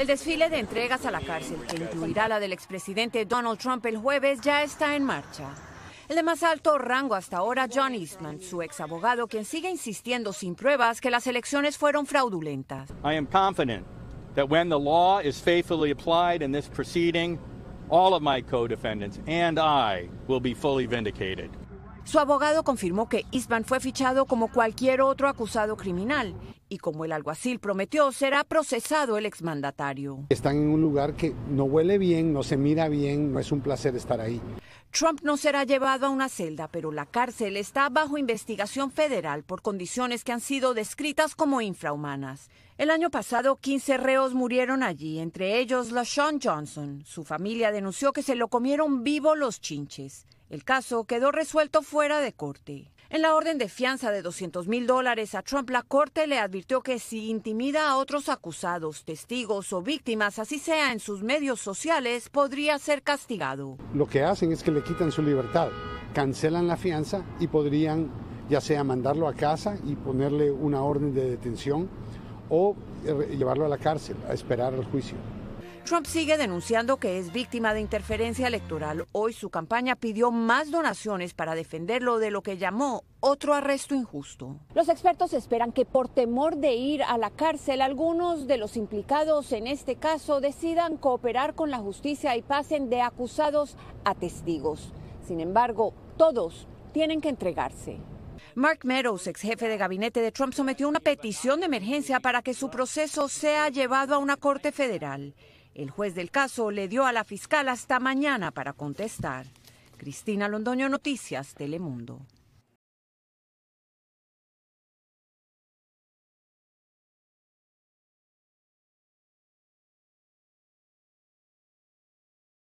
El desfile de entregas a la cárcel, que incluirá la del expresidente Donald Trump el jueves, ya está en marcha. El de más alto rango hasta ahora, John Eastman, su ex abogado, quien sigue insistiendo sin pruebas que las elecciones fueron fraudulentas. I am confident that when the law is faithfully applied in this proceeding, all of co and I will be fully vindicated. Su abogado confirmó que Eastman fue fichado como cualquier otro acusado criminal y como el alguacil prometió, será procesado el exmandatario. Están en un lugar que no huele bien, no se mira bien, no es un placer estar ahí. Trump no será llevado a una celda, pero la cárcel está bajo investigación federal por condiciones que han sido descritas como infrahumanas. El año pasado, 15 reos murieron allí, entre ellos LaShawn Johnson. Su familia denunció que se lo comieron vivo los chinches. El caso quedó resuelto fuera de corte. En la orden de fianza de 200 mil dólares a Trump, la corte le advirtió que si intimida a otros acusados, testigos o víctimas, así sea en sus medios sociales, podría ser castigado. Lo que hacen es que le quitan su libertad, cancelan la fianza y podrían ya sea mandarlo a casa y ponerle una orden de detención o eh, llevarlo a la cárcel a esperar el juicio. Trump sigue denunciando que es víctima de interferencia electoral. Hoy su campaña pidió más donaciones para defenderlo de lo que llamó otro arresto injusto. Los expertos esperan que por temor de ir a la cárcel, algunos de los implicados en este caso decidan cooperar con la justicia y pasen de acusados a testigos. Sin embargo, todos tienen que entregarse. Mark Meadows, ex jefe de gabinete de Trump, sometió una petición de emergencia para que su proceso sea llevado a una corte federal. El juez del caso le dio a la fiscal hasta mañana para contestar. Cristina Londoño, Noticias Telemundo.